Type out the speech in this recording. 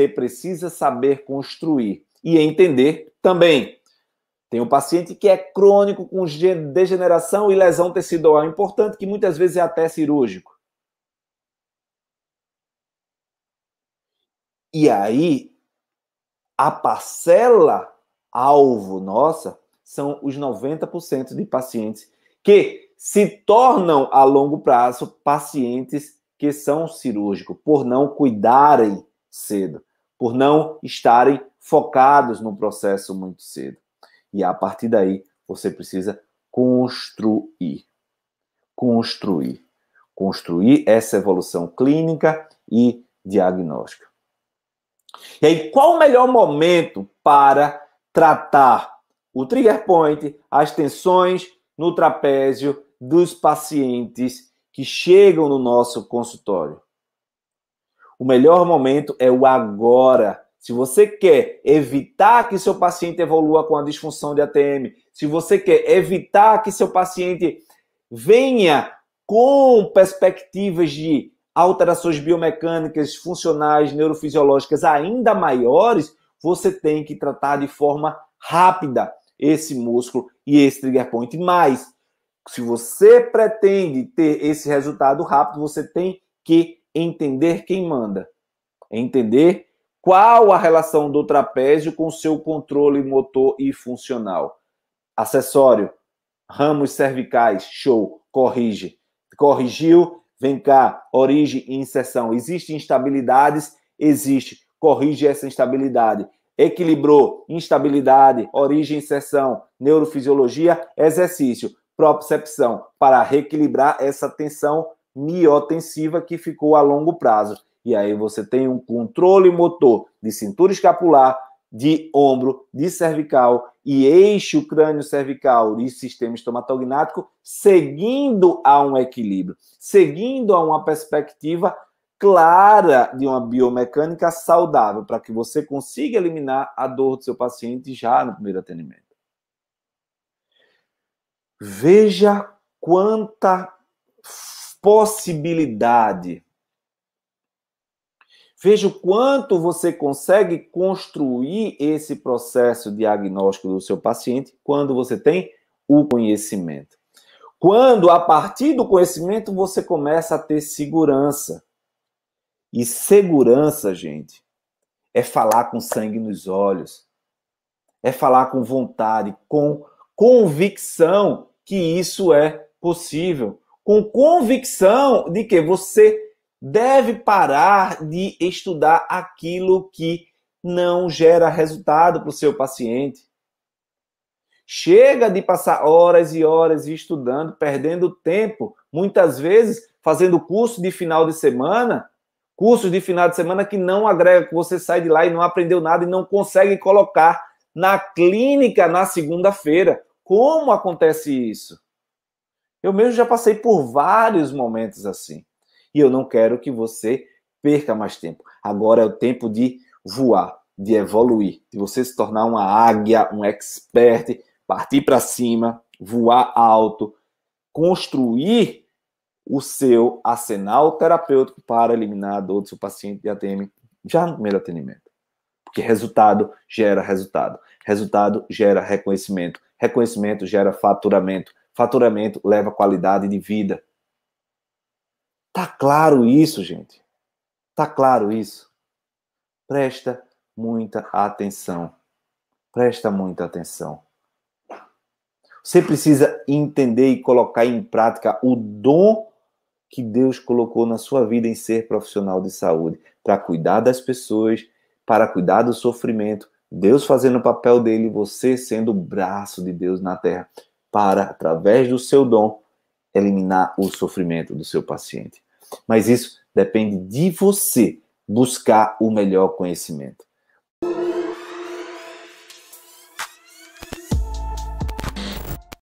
Você precisa saber construir e entender também. Tem um paciente que é crônico com degeneração e lesão tecidual importante, que muitas vezes é até cirúrgico. E aí, a parcela alvo nossa são os 90% de pacientes que se tornam a longo prazo pacientes que são cirúrgicos, por não cuidarem cedo por não estarem focados no processo muito cedo. E a partir daí, você precisa construir. Construir. Construir essa evolução clínica e diagnóstica. E aí, qual o melhor momento para tratar o trigger point, as tensões no trapézio dos pacientes que chegam no nosso consultório? O melhor momento é o agora. Se você quer evitar que seu paciente evolua com a disfunção de ATM, se você quer evitar que seu paciente venha com perspectivas de alterações biomecânicas, funcionais, neurofisiológicas ainda maiores, você tem que tratar de forma rápida esse músculo e esse trigger point. Mas, se você pretende ter esse resultado rápido, você tem que entender quem manda, entender qual a relação do trapézio com seu controle motor e funcional. Acessório, ramos cervicais, show, corrige. Corrigiu, vem cá, origem e inserção. Existem instabilidades? Existe. Corrige essa instabilidade. Equilibrou, instabilidade, origem, inserção, neurofisiologia, exercício, propriocepção, para reequilibrar essa tensão miotensiva que ficou a longo prazo. E aí você tem um controle motor de cintura escapular, de ombro, de cervical e eixo crânio cervical e sistema estomatognático, seguindo a um equilíbrio, seguindo a uma perspectiva clara de uma biomecânica saudável, para que você consiga eliminar a dor do seu paciente já no primeiro atendimento. Veja quanta possibilidade. Veja o quanto você consegue construir esse processo diagnóstico do seu paciente quando você tem o conhecimento. Quando, a partir do conhecimento, você começa a ter segurança. E segurança, gente, é falar com sangue nos olhos, é falar com vontade, com convicção que isso é possível com convicção de que você deve parar de estudar aquilo que não gera resultado para o seu paciente. Chega de passar horas e horas estudando, perdendo tempo, muitas vezes fazendo curso de final de semana, cursos de final de semana que não agrega, que você sai de lá e não aprendeu nada e não consegue colocar na clínica na segunda-feira. Como acontece isso? Eu mesmo já passei por vários momentos assim. E eu não quero que você perca mais tempo. Agora é o tempo de voar, de evoluir, de você se tornar uma águia, um expert, partir para cima, voar alto, construir o seu arsenal terapêutico para eliminar a dor do seu paciente de ATM já no primeiro atendimento. Porque resultado gera resultado. Resultado gera reconhecimento. Reconhecimento gera faturamento. Faturamento leva qualidade de vida. Tá claro isso, gente? Tá claro isso? Presta muita atenção. Presta muita atenção. Você precisa entender e colocar em prática o dom que Deus colocou na sua vida em ser profissional de saúde, para cuidar das pessoas, para cuidar do sofrimento, Deus fazendo o papel dele, você sendo o braço de Deus na terra para, através do seu dom, eliminar o sofrimento do seu paciente. Mas isso depende de você buscar o melhor conhecimento.